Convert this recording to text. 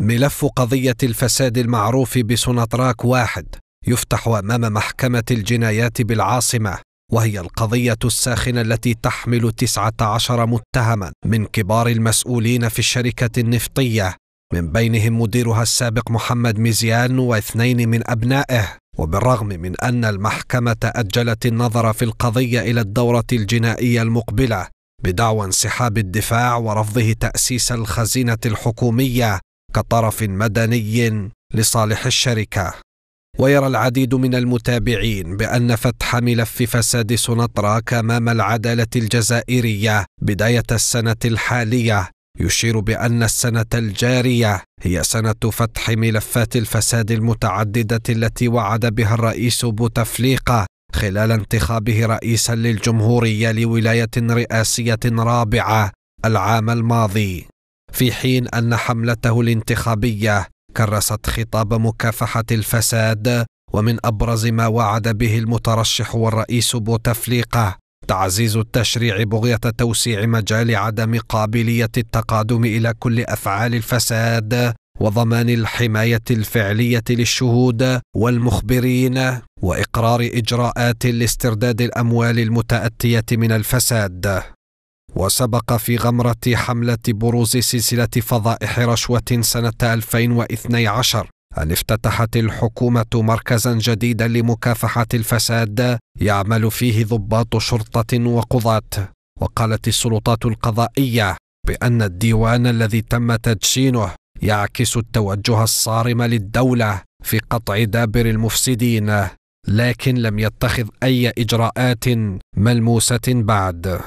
ملف قضية الفساد المعروف بسوناتراك واحد يفتح أمام محكمة الجنايات بالعاصمة وهي القضية الساخنة التي تحمل 19 متهما من كبار المسؤولين في الشركة النفطية من بينهم مديرها السابق محمد ميزيان واثنين من أبنائه وبالرغم من أن المحكمة أجلت النظر في القضية إلى الدورة الجنائية المقبلة بدعوى انسحاب الدفاع ورفضه تأسيس الخزينة الحكومية كطرف مدني لصالح الشركه ويرى العديد من المتابعين بان فتح ملف فساد سنطرة امام العداله الجزائريه بدايه السنه الحاليه يشير بان السنه الجاريه هي سنه فتح ملفات الفساد المتعدده التي وعد بها الرئيس بوتفليقه خلال انتخابه رئيسا للجمهوريه لولايه رئاسيه رابعه العام الماضي في حين ان حملته الانتخابيه كرست خطاب مكافحه الفساد ومن ابرز ما وعد به المترشح والرئيس بوتفليقه تعزيز التشريع بغيه توسيع مجال عدم قابليه التقادم الى كل افعال الفساد وضمان الحمايه الفعليه للشهود والمخبرين واقرار اجراءات لاسترداد الاموال المتاتيه من الفساد وسبق في غمرة حملة بروز سلسلة فضائح رشوة سنة 2012 أن افتتحت الحكومة مركزا جديدا لمكافحة الفساد يعمل فيه ضباط شرطة وقضاة، وقالت السلطات القضائية بأن الديوان الذي تم تدشينه يعكس التوجه الصارم للدولة في قطع دابر المفسدين، لكن لم يتخذ أي إجراءات ملموسة بعد.